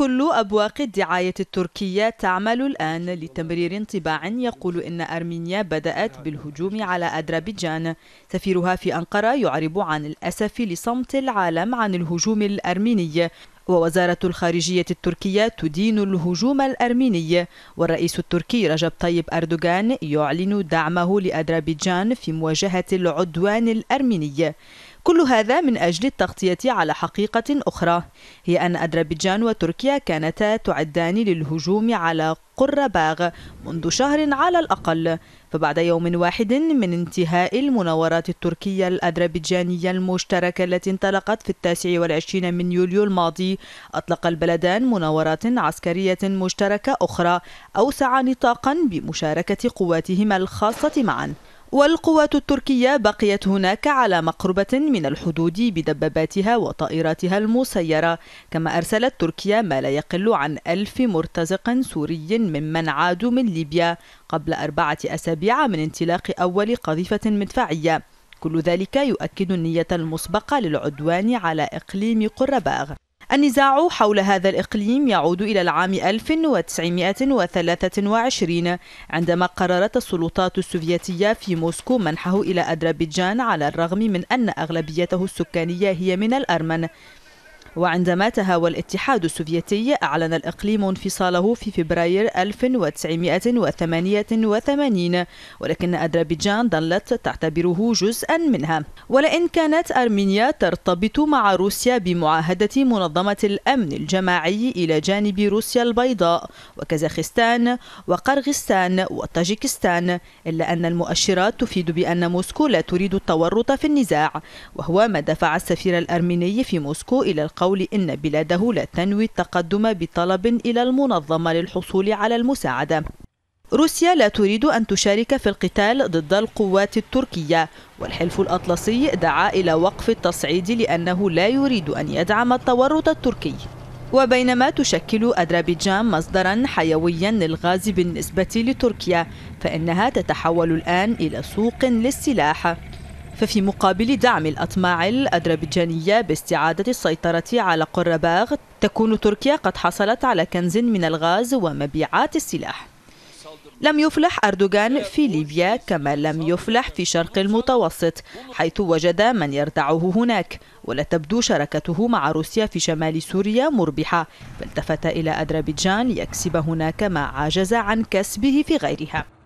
كل أبواق الدعاية التركية تعمل الآن لتمرير انطباع يقول إن أرمينيا بدأت بالهجوم على أذربيجان سفيرها في أنقرة يعرب عن الأسف لصمت العالم عن الهجوم الأرميني ووزارة الخارجية التركية تدين الهجوم الأرميني والرئيس التركي رجب طيب أردوغان يعلن دعمه لأذربيجان في مواجهة العدوان الأرميني كل هذا من أجل التغطية على حقيقة أخرى هي أن أذربيجان وتركيا كانتا تعدان للهجوم على باغ منذ شهر على الأقل فبعد يوم واحد من انتهاء المناورات التركية الأذربيجانية المشتركة التي انطلقت في التاسع والعشرين من يوليو الماضي أطلق البلدان مناورات عسكرية مشتركة أخرى أوسع نطاقا بمشاركة قواتهما الخاصة معا والقوات التركية بقيت هناك على مقربة من الحدود بدباباتها وطائراتها المسيرة كما أرسلت تركيا ما لا يقل عن ألف مرتزق سوري ممن عادوا من ليبيا قبل أربعة أسابيع من انطلاق أول قذيفة مدفعية كل ذلك يؤكد النية المسبقة للعدوان على إقليم قرباغ النزاع حول هذا الإقليم يعود إلى العام 1923 عندما قررت السلطات السوفيتية في موسكو منحه إلى أذربيجان على الرغم من أن أغلبيته السكانية هي من الأرمن وعندما تهاوى الاتحاد السوفيتي أعلن الإقليم انفصاله في فبراير 1988 ولكن أذربيجان ظلت تعتبره جزءا منها ولئن كانت أرمينيا ترتبط مع روسيا بمعاهدة منظمة الأمن الجماعي إلى جانب روسيا البيضاء وكازاخستان وقرغستان وطاجكستان إلا أن المؤشرات تفيد بأن موسكو لا تريد التورط في النزاع وهو ما دفع السفير الأرميني في موسكو إلى القرار بالقول إن بلاده لا تنوي التقدم بطلب إلى المنظمة للحصول على المساعدة روسيا لا تريد أن تشارك في القتال ضد القوات التركية والحلف الأطلسي دعا إلى وقف التصعيد لأنه لا يريد أن يدعم التورط التركي وبينما تشكل أذربيجان مصدرا حيويا للغاز بالنسبة لتركيا فإنها تتحول الآن إلى سوق للسلاح ففي مقابل دعم الأطماع الأذربيجانية باستعادة السيطرة على قرباغ تكون تركيا قد حصلت على كنز من الغاز ومبيعات السلاح لم يفلح أردوغان في ليبيا كما لم يفلح في شرق المتوسط حيث وجد من يردعه هناك ولا تبدو شراكته مع روسيا في شمال سوريا مربحة فالتفت إلى أذربيجان ليكسب هناك ما عجز عن كسبه في غيرها